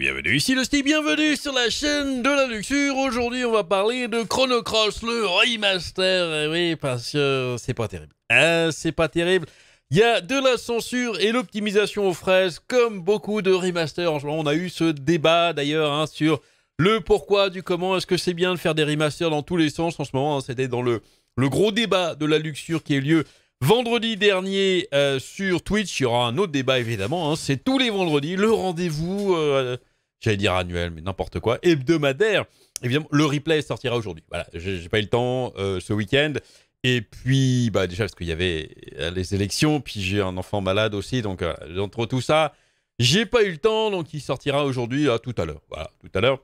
bienvenue, ici le Steve, bienvenue sur la chaîne de la luxure. Aujourd'hui, on va parler de Chrono Cross, le remaster. Et eh oui, parce que c'est pas terrible. Hein, c'est pas terrible. Il y a de la censure et l'optimisation aux fraises, comme beaucoup de remasters. on a eu ce débat d'ailleurs hein, sur le pourquoi du comment. Est-ce que c'est bien de faire des remasters dans tous les sens en ce moment hein? C'était dans le, le gros débat de la luxure qui a eu lieu Vendredi dernier euh, sur Twitch, il y aura un autre débat évidemment. c'est tous les vendredis, le rendez-vous euh, j'allais dire annuel, mais n'importe quoi, hebdomadaire. Évidemment, le replay sortira aujourd'hui. Voilà, j'ai pas eu le temps euh, ce week-end. Et puis, bah, déjà, parce qu'il y avait euh, les élections, puis j'ai un enfant malade aussi, donc euh, entre tout ça, j'ai pas eu le temps, donc il sortira aujourd'hui, à tout à l'heure. Voilà, tout à l'heure.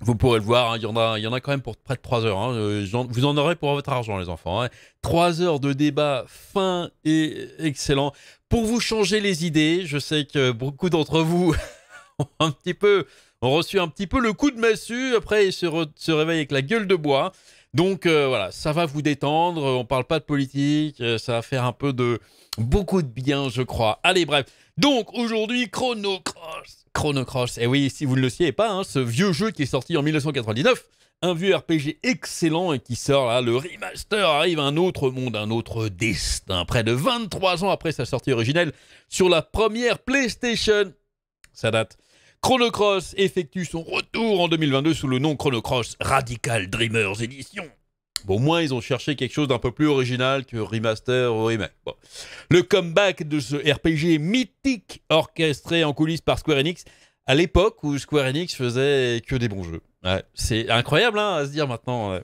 Vous pourrez le voir, hein, il y, en a, y en a quand même pour près de 3 heures. Hein. vous en aurez pour votre argent, les enfants. Hein. Trois 3 heures de débat fin et excellent. Pour vous changer les idées, je sais que beaucoup d'entre vous un petit peu, on reçu un petit peu le coup de massue. Après, ils se, réveille avec la gueule de bois. Donc euh, voilà, ça va vous détendre, on parle pas de politique, euh, ça va faire un peu de beaucoup de bien, je crois. Allez, bref. Donc aujourd'hui, Chrono Cross. Chrono Cross, et eh oui, si vous ne le savez pas, hein, ce vieux jeu qui est sorti en 1999, un vieux RPG excellent et qui sort là, le remaster arrive un autre monde, un autre destin. Près de 23 ans après sa sortie originelle sur la première PlayStation, ça date. Chronocross effectue son retour en 2022 sous le nom Chronocross Radical Dreamers Edition. Bon, au moins, ils ont cherché quelque chose d'un peu plus original que remaster ou remake. Le comeback de ce RPG mythique orchestré en coulisses par Square Enix à l'époque où Square Enix faisait que des bons jeux. c'est incroyable hein, à se dire maintenant.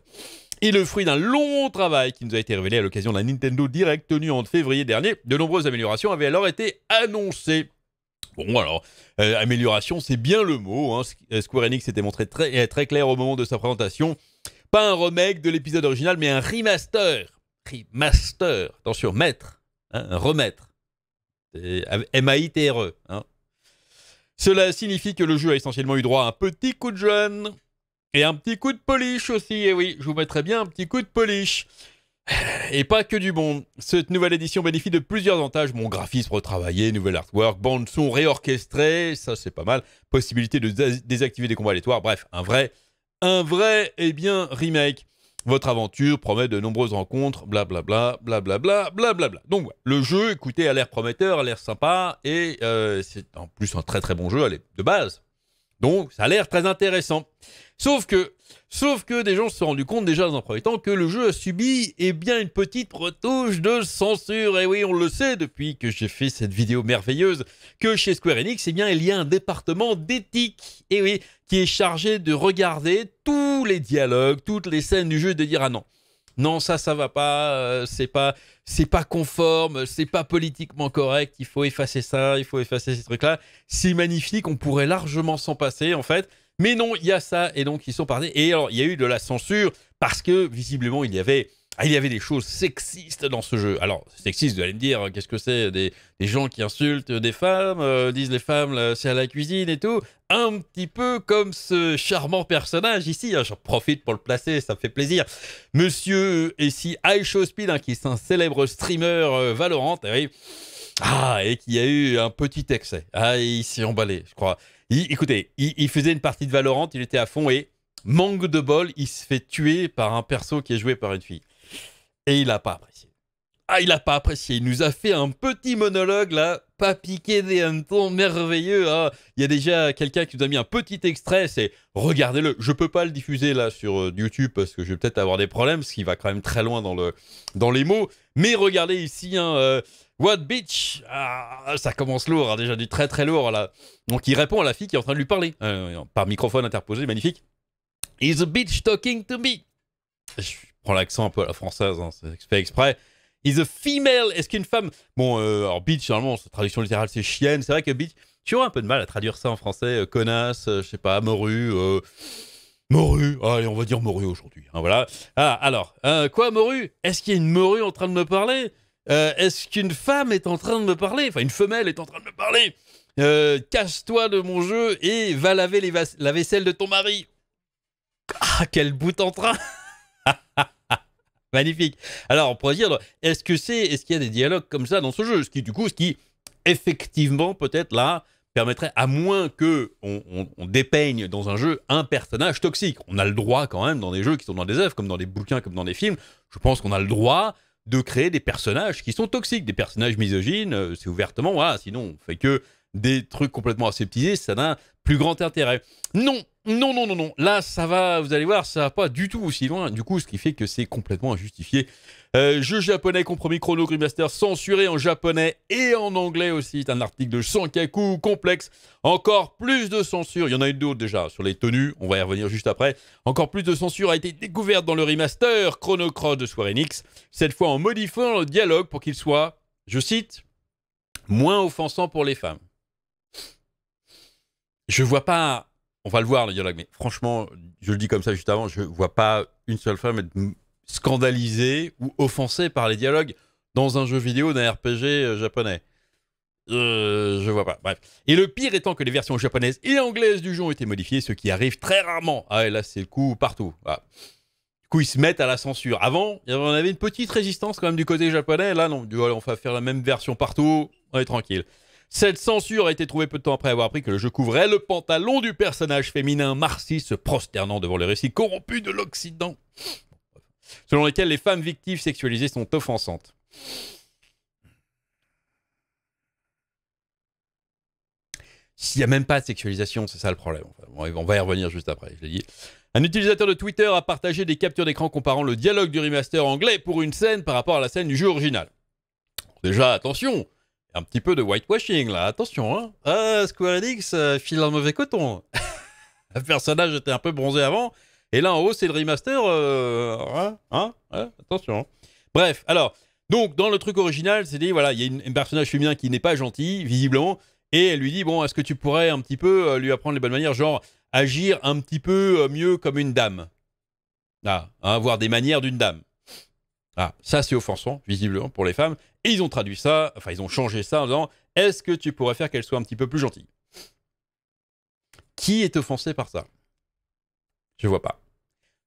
Et le fruit d'un long travail qui nous a été révélé à l'occasion d'un Nintendo Direct tenu en février dernier. De nombreuses améliorations avaient alors été annoncées. Bon, alors, euh, amélioration, c'est bien le mot. Hein. Euh, Square Enix s'était montré très, euh, très clair au moment de sa présentation. Pas un remake de l'épisode original, mais un remaster. Remaster, attention, maître, hein, un remettre. M-A-I-T-R-E. Hein. Cela signifie que le jeu a essentiellement eu droit à un petit coup de jeune et un petit coup de polish aussi. Et eh oui, je vous mettrai bien un petit coup de polish. Et pas que du bon. Cette nouvelle édition bénéficie de plusieurs avantages. Mon graphisme retravaillé, nouvel artwork, bande son réorchestrée, ça c'est pas mal. Possibilité de désactiver des combats aléatoires. Bref, un vrai, un vrai et eh bien remake. Votre aventure promet de nombreuses rencontres, blablabla, blablabla, blablabla. Donc le jeu, écoutez, a l'air prometteur, a l'air sympa et euh, c'est en plus un très très bon jeu de base. Donc, ça a l'air très intéressant. Sauf que, sauf que des gens se sont rendus compte déjà dans un premier temps que le jeu a subi eh bien une petite retouche de censure. Et oui, on le sait depuis que j'ai fait cette vidéo merveilleuse que chez Square Enix, eh bien il y a un département d'éthique. Et eh oui, qui est chargé de regarder tous les dialogues, toutes les scènes du jeu, et de dire ah non, non ça ça va pas, euh, c'est pas c'est pas conforme, c'est pas politiquement correct, il faut effacer ça, il faut effacer ces trucs là. C'est magnifique, on pourrait largement s'en passer en fait. Mais non, il y a ça et donc ils sont partis. Et alors il y a eu de la censure parce que visiblement il y avait ah, il y avait des choses sexistes dans ce jeu. Alors, sexiste, vous allez me dire, qu'est-ce que c'est des, gens qui insultent des femmes, euh, disent les femmes, c'est à la cuisine et tout. Un petit peu comme ce charmant personnage ici. Hein, j'en profite pour le placer, ça me fait plaisir. Monsieur, euh, ici, hein, iShowSpeed, qui est un célèbre streamer euh, Valorant. Et eh Ah, et qui a eu un petit excès. Ah, il s'est emballé, je crois. écoutez, il faisait une partie de Valorant, il était à fond et Manque de bol, il se fait tuer par un perso qui est joué par une fille. Et il a pas apprécié. Ah, il a pas apprécié. Il nous a fait un petit monologue là, pas piqué des hannetons, merveilleux. Hein. Il y a déjà quelqu'un qui nous a mis un petit extrait, c'est regardez-le. Je peux pas le diffuser là sur euh, YouTube parce que je vais peut-être avoir des problèmes, parce qu'il va quand même très loin dans, le, dans les mots. Mais regardez ici, hein, euh, What bitch ah, Ça commence lourd, hein, déjà du très très lourd là. Donc il répond à la fille qui est en train de lui parler, euh, par microphone interposé, magnifique. Is a bitch talking to me. Je prends l'accent un peu à la française, hein, c'est fait exprès. Is a female. Est-ce qu'une femme. Bon, euh, alors bitch, normalement, traduction littérale, c'est chienne. C'est vrai que bitch, tu aurais un peu de mal à traduire ça en français. Euh, connasse, euh, je sais pas, morue. Morue, allez, on va dire morue aujourd'hui. Hein, voilà. Ah, alors, quoi, morue Est-ce qu'il y a une morue en train de me parler Est-ce qu'une femme est en train de me parler Enfin, une femelle est en train de me parler Casse-toi de mon jeu et va laver les la vaisselle de ton mari. Ah, quel bout en train Magnifique. Alors, on pourrait dire, est-ce que c'est, est-ce qu'il y a des dialogues comme ça dans ce jeu Ce qui, du coup, ce qui, effectivement, peut-être là, permettrait, à moins que on, dépeigne dans un jeu un personnage toxique. On a le droit quand même dans des jeux qui sont dans des œuvres, comme dans des bouquins, comme dans des films. Je pense qu'on a le droit de créer des personnages qui sont toxiques, des personnages misogynes, euh, c'est ouvertement, voilà, ah, sinon on fait que des trucs complètement aseptisés, ça n'a plus grand intérêt. Non, non, non, non, non. Là, ça va, vous allez voir, ça va pas du tout aussi loin. Du coup, ce qui fait que c'est complètement injustifié. Euh, jeu japonais, compromis chrono, Grimaster, censuré en japonais et en anglais aussi. C'est un article de Sankaku, complexe. Encore plus de censure. Il y en a eu d'autres déjà sur les tenues. On va y revenir juste après. Encore plus de censure a été découverte dans le remaster Chrono Cross de Square Enix. Cette fois en modifiant le dialogue pour qu'il soit, je cite, moins offensant pour les femmes. Je vois pas on va le voir, le dialogue. Mais franchement, je le dis comme ça juste avant, je vois pas une seule femme être scandalisée ou offensée par les dialogues dans un jeu vidéo d'un RPG euh, japonais. Je euh, je vois pas. Bref. Et le pire étant que les versions japonaises et anglaises du jeu ont été modifiées, ce qui arrive très rarement. Ah, et là, c'est le coup partout. Du coup, ils se mettent à la censure. Avant, on avait une petite résistance quand même du côté japonais. Là, non, on va faire la même version partout. On est tranquille. Cette censure a été trouvée peu de temps après avoir appris que le jeu couvrait le pantalon du personnage féminin marxiste se prosternant devant le récit corrompu de l'Occident, selon lequel les femmes victimes sexualisées sont offensantes. S'il n'y a même pas de sexualisation, c'est ça le problème. on va y revenir juste après, je dit. Un utilisateur de Twitter a partagé des captures d'écran comparant le dialogue du remaster anglais pour une scène par rapport à la scène du jeu original. Déjà, attention, un petit peu de whitewashing là, attention. Hein. Ah, Square Enix euh, file un mauvais coton. le personnage était un peu bronzé avant, et là en haut c'est le remaster. Euh, hein, hein, hein, attention. Hein. Bref, alors, donc dans le truc original, c'est dit voilà, il y a une, un personnage féminin qui n'est pas gentil, visiblement, et elle lui dit bon, est-ce que tu pourrais un petit peu euh, lui apprendre les bonnes manières, genre agir un petit peu mieux comme une dame ah, avoir des manières d'une dame. Ah, ça c'est offensant, visiblement, pour les femmes. Et ils ont traduit ça, enfin ils ont changé ça en disant Est-ce que tu pourrais faire qu'elle soit un petit peu plus gentille Qui est offensé par ça Je vois pas.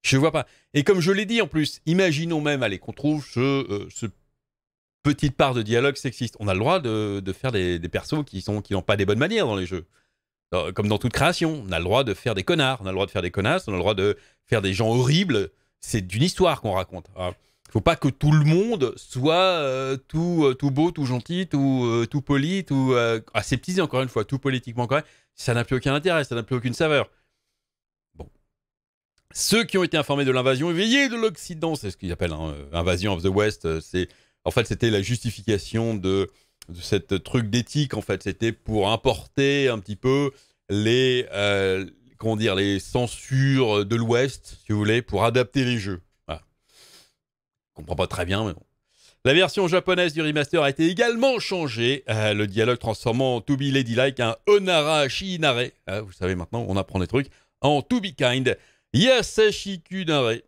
Je vois pas. Et comme je l'ai dit en plus, imaginons même, allez, qu'on trouve ce, euh, petite part de dialogue sexiste. On a le droit de, faire des, persos qui n'ont qui pas des bonnes manières dans les jeux. Euh, comme dans toute création, on a le droit de faire des connards, on a le droit de faire des connasses, on a le droit de faire des gens horribles. C'est d'une histoire qu'on raconte. Hein faut pas que tout le monde soit euh, tout, euh, tout beau, tout gentil, tout, euh, tout poli, tout aseptisé encore une fois, tout politiquement correct. Ça n'a plus aucun intérêt, ça n'a plus aucune saveur. Bon. Ceux qui ont été informés de l'invasion éveillée de l'Occident, c'est ce qu'ils appellent hein, invasion of the West, c'est en fait c'était la justification de, de cette truc d'éthique en fait, c'était pour importer un petit peu les comment dire les censures de l'Ouest, si vous voulez, pour adapter les jeux comprend pas très bien, mais bon. La version japonaise du remaster a été également changée, euh, le dialogue transformant To Be Ladylike un Onara Shinare, euh, vous savez maintenant, on apprend des trucs, en To Be Kind Yasashiku Nare.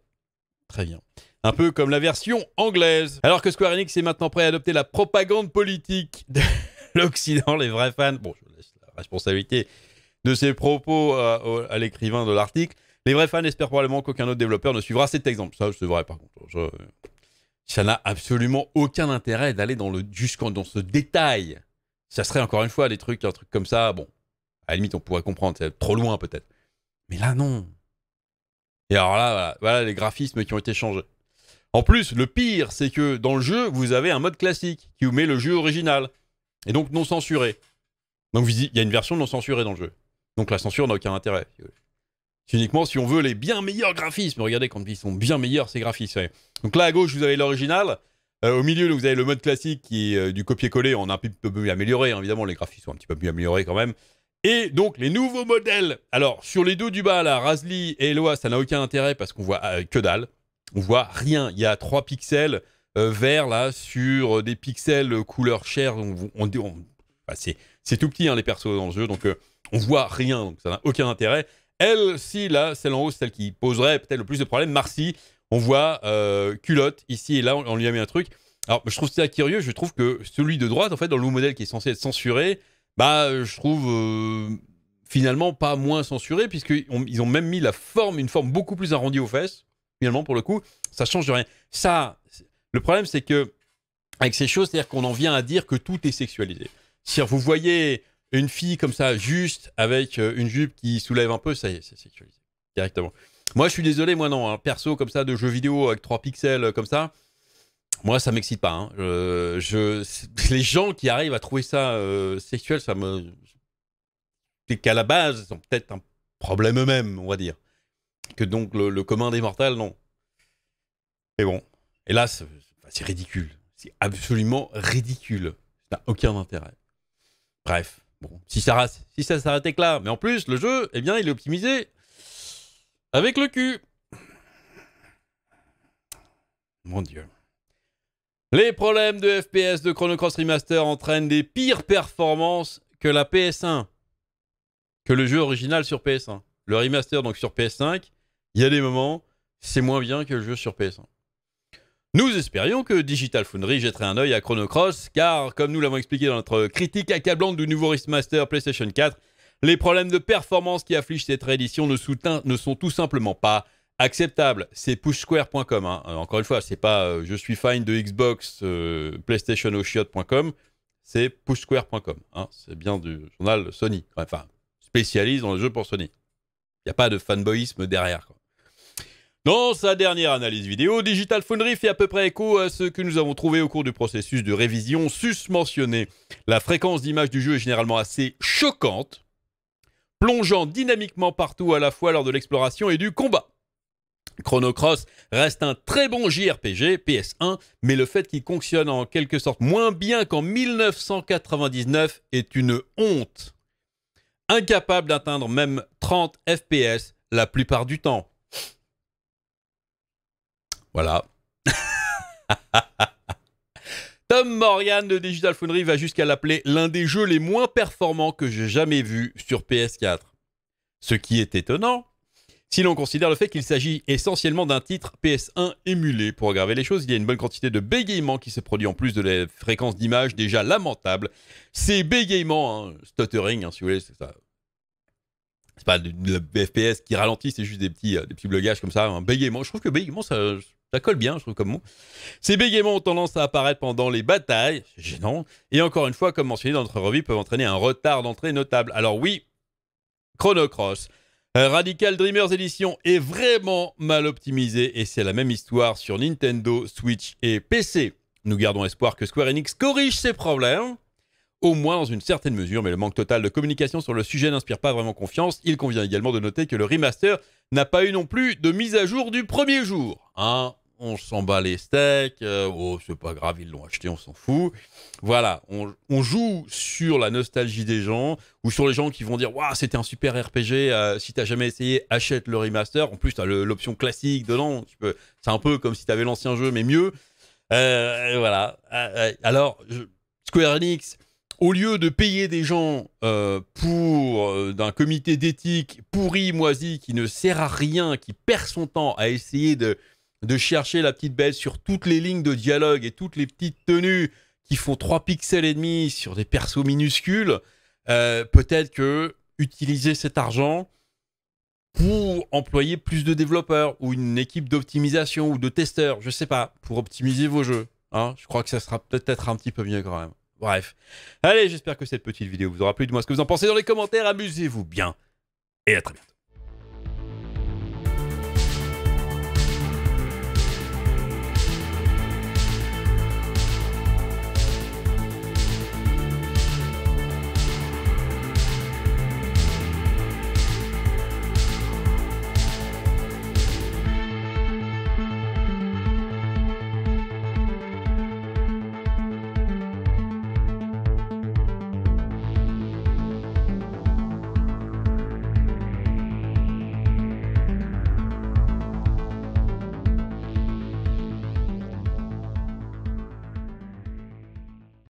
Très bien. Un peu comme la version anglaise. Alors que Square Enix est maintenant prêt à adopter la propagande politique de l'Occident, les vrais fans, bon, je laisse la responsabilité de ces propos à, à l'écrivain de l'article, les vrais fans espèrent probablement qu'aucun autre développeur ne suivra cet exemple. Ça, c'est vrai par contre. Je ça n'a absolument aucun intérêt d'aller dans, le, jusqu'en, dans ce détail. Ça serait encore une fois des trucs, un truc comme ça, bon, à la limite, on pourrait comprendre, c'est trop loin peut-être. Mais là, non. Et alors là, voilà, voilà les graphismes qui ont été changés. En plus, le pire, c'est que dans le jeu, vous avez un mode classique qui vous met le jeu original, et donc non censuré. Donc il y a une version non censurée dans le jeu. Donc la censure n'a aucun intérêt. C'est uniquement si on veut les bien meilleurs graphismes. Regardez quand ils sont bien meilleurs, ces graphismes. Donc là, à gauche, vous avez l'original. Euh, au milieu, vous avez le mode classique qui est euh, du copier-coller. On a un petit peu mieux amélioré, hein, évidemment. Les graphismes sont un petit peu mieux améliorés quand même. Et donc, les nouveaux modèles. Alors, sur les deux du bas, là, Razli et Eloa, ça n'a aucun intérêt parce qu'on voit euh, que dalle. On voit rien. Il y a trois pixels verts, là, sur des pixels couleur chair. On, on, c'est tout petit, hein, les persos dans le jeu. Donc, on voit rien. Donc, ça n'a aucun intérêt elle, si là, celle en haut, celle qui poserait peut-être le plus de problèmes, Marcy, on voit euh, culotte ici et là, on, lui a mis un truc. Alors, je trouve ça curieux, je trouve que celui de droite, en fait, dans le modèle qui est censé être censuré, bah, je trouve euh, finalement pas moins censuré, puisqu'ils ont même mis la forme, une forme beaucoup plus arrondie aux fesses, finalement, pour le coup, ça change de rien. Ça, le problème, c'est que, avec ces choses, c'est-à-dire qu'on en vient à dire que tout est sexualisé. Si vous voyez une fille comme ça, juste avec euh, une jupe qui soulève un peu, ça y est, c'est sexualisé directement. Moi, je suis désolé, moi non, un hein. perso comme ça de jeu vidéo avec 3 pixels euh, comme ça, moi ça m'excite pas. Hein. les gens qui arrivent à trouver ça euh, sexuel, ça me. C'est qu'à la base, ils ont peut-être un problème eux-mêmes, on va dire. Que donc le, le commun des mortels, non. Mais bon, hélas, c'est ridicule. C'est absolument ridicule. Ça n'a aucun intérêt. Bref si ça, si ça s'arrêtait là. Mais en plus, le jeu, eh bien, il est optimisé avec le cul. Mon dieu. Les problèmes de FPS de Chrono Cross Remaster entraînent des pires performances que la PS1, que le jeu original sur PS1. Le remaster donc sur PS5, il y a des moments, c'est moins bien que le jeu sur PS1. Nous espérions que Digital Foundry jetterait un œil à Chrono Cross, car, comme nous l'avons expliqué dans notre critique accablante du nouveau Master PlayStation 4, les problèmes de performance qui affligent cette réédition ne, sont tout simplement pas acceptables. C'est pushsquare.com. Hein. Euh, encore une fois, c'est pas euh, je suis fan de Xbox, euh, playstation c'est pushsquare.com. Hein. C'est bien du journal Sony, enfin, spécialiste dans le jeu pour Sony. Il n'y a pas de fanboyisme derrière. Dans sa dernière analyse vidéo, Digital Foundry fait à peu près écho à ce que nous avons trouvé au cours du processus de révision susmentionné. La fréquence d'image du jeu est généralement assez choquante, plongeant dynamiquement partout à la fois lors de l'exploration et du combat. Chrono Cross reste un très bon JRPG PS1, mais le fait qu'il fonctionne en quelque sorte moins bien qu'en 1999 est une honte. Incapable d'atteindre même 30 FPS la plupart du temps. Voilà. Tom Morian de Digital Foundry va jusqu'à l'appeler l'un des jeux les moins performants que j'ai jamais vu sur PS4. Ce qui est étonnant, si l'on considère le fait qu'il s'agit essentiellement d'un titre PS1 émulé. Pour aggraver les choses, il y a une bonne quantité de bégayement qui se produit en plus de la fréquence d'image déjà lamentable. Ces bégaiements, hein, stuttering, hein, si vous voulez, c'est ça. C'est pas de, FPS qui ralentit, c'est juste des petits, euh, petits blocages comme ça. Un hein. bégaiement, je trouve que bégaiement, ça, ça colle bien, je trouve, comme mot. Ces bégaiements ont tendance à apparaître pendant les batailles, c'est gênant, et encore une fois, comme mentionné dans notre revue, peuvent entraîner un retard d'entrée notable. Alors oui, Chronocross. Euh, Radical Dreamers Edition est vraiment mal optimisé et c'est la même histoire sur Nintendo, Switch et PC. Nous gardons espoir que Square Enix corrige ces problèmes, au moins dans une certaine mesure, mais le manque total de communication sur le sujet n'inspire pas vraiment confiance. Il convient également de noter que le remaster n'a pas eu non plus de mise à jour du premier jour. Hein on s'en bat les steaks, euh, oh, c'est pas grave, ils l'ont acheté, on s'en fout. Voilà, on, joue sur la nostalgie des gens, ou sur les gens qui vont dire, waouh, c'était un super RPG, si euh, si t'as jamais essayé, achète le remaster. En plus, t'as l'option classique dedans, c'est un peu comme si t'avais l'ancien jeu, mais mieux. Euh, voilà. Alors, Square Enix, au lieu de payer des gens pour d'un comité d'éthique pourri, moisi, qui ne sert à rien, qui perd son temps à essayer de de chercher la petite belle sur toutes les lignes de dialogue et toutes les petites tenues qui font 3 pixels et demi sur des persos minuscules, euh, peut-être que utiliser cet argent pour employer plus de développeurs ou une équipe d'optimisation ou de testeurs, je sais pas, pour optimiser vos jeux. Hein je crois que ça sera peut-être un petit peu mieux quand même. Bref. Allez, j'espère que cette petite vidéo vous aura plu. Dites-moi ce que vous en pensez dans les commentaires. Amusez-vous bien. Et à très bientôt.